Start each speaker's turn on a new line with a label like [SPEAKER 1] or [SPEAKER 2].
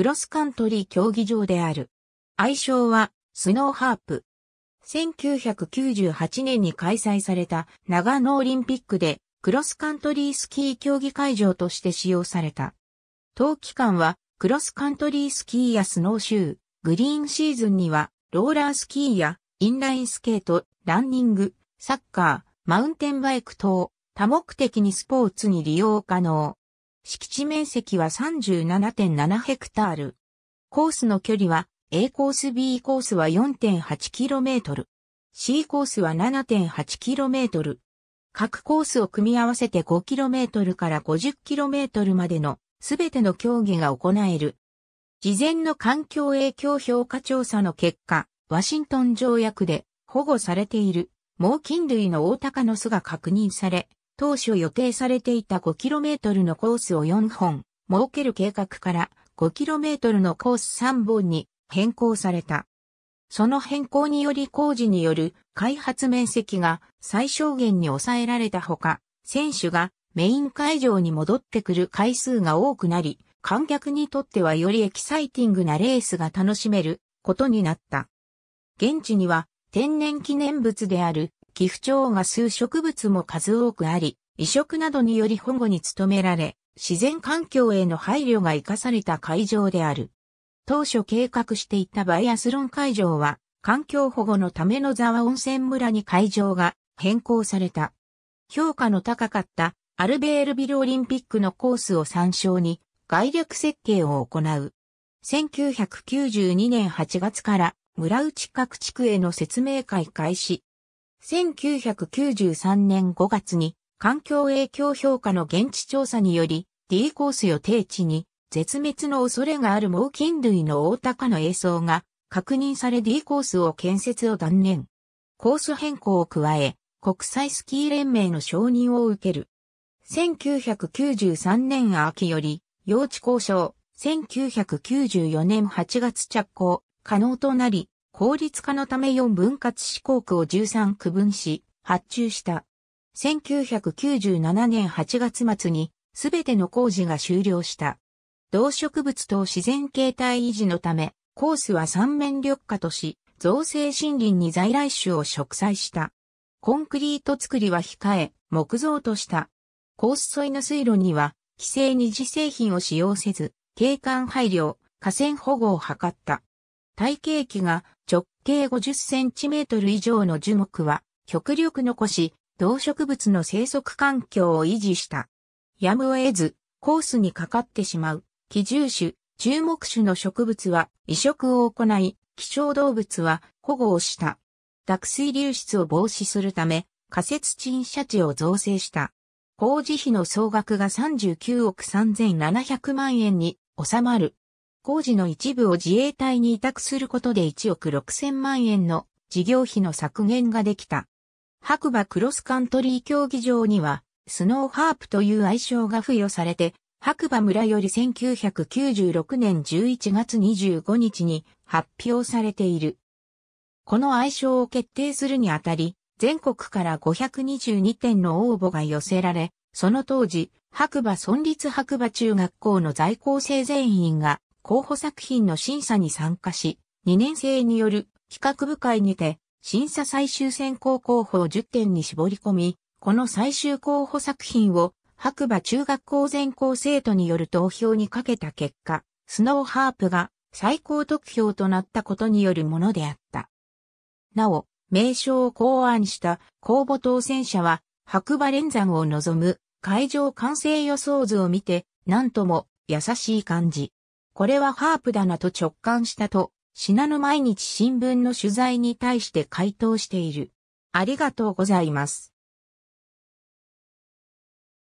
[SPEAKER 1] クロスカントリー競技場である。愛称は、スノーハープ。1998年に開催された長野オリンピックでクロスカントリースキー競技会場として使用された。冬期間はクロスカントリースキーやスノーシュー、グリーンシーズンにはローラースキーやインラインスケート、ランニング、サッカー、マウンテンバイク等、多目的にスポーツに利用可能。敷地面積は37.7ヘクタール。コースの距離は A コース B コースは 4.8km。C コースは 7.8km。各コースを組み合わせて 5km から 50km までのすべての競技が行える。事前の環境影響評価調査の結果、ワシントン条約で保護されている猛禽類のオオタカの巣が確認され、当初予定されていた 5km のコースを4本、設ける計画から 5km のコース3本に変更された。その変更により工事による開発面積が最小限に抑えられたほか、選手がメイン会場に戻ってくる回数が多くなり、観客にとってはよりエキサイティングなレースが楽しめることになった。現地には天然記念物である寄付鳥が数植物も数多くあり、移植などにより保護に努められ、自然環境への配慮が生かされた会場である。当初計画していたバイアスロン会場は、環境保護のための沢温泉村に会場が変更された。評価の高かったアルベールビルオリンピックのコースを参照に概略設計を行う。1992年8月から村内各地区への説明会開始、1993年5月に環境影響評価の現地調査により D コース予定地に絶滅の恐れがある猛禽類の大高の映像が確認され D コースを建設を断念。コース変更を加え、国際スキー連盟の承認を受ける。1993年秋より、用地交渉、1994年8月着工、可能となり、効率化のため4分割四向区を13区分し、発注した。1997年8月末に、すべての工事が終了した。動植物等自然形態維持のため、コースは三面緑化とし、造成森林に在来種を植栽した。コンクリート作りは控え、木造とした。コース沿いの水路には、規制二次製品を使用せず、景観配慮、河川保護を図った。体型機が直径50センチメートル以上の樹木は極力残し、動植物の生息環境を維持した。やむを得ず、コースにかかってしまう、奇獣種、注目種の植物は移植を行い、希少動物は保護をした。濁水流出を防止するため、仮設陳謝地を造成した。工事費の総額が39億3700万円に収まる。工事の一部を自衛隊に委託することで1億6000万円の事業費の削減ができた。白馬クロスカントリー競技場には、スノーハープという愛称が付与されて、白馬村より1996年11月25日に発表されている。この愛称を決定するにあたり、全国から522点の応募が寄せられ、その当時、白馬村立白馬中学校の在校生全員が候補作品の審査に参加し、2年生による企画部会にて、審査最終選考候補を10点に絞り込み、この最終候補作品を白馬中学校全校生徒による投票にかけた結果、スノーハープが最高得票となったことによるものであった。なお、名称を考案した公募当選者は、白馬連山を望む会場完成予想図を見て、なんとも優しい感じ。これはハープだなと直感したと、品の毎日新聞の取材に対して回答している。ありがとうございます。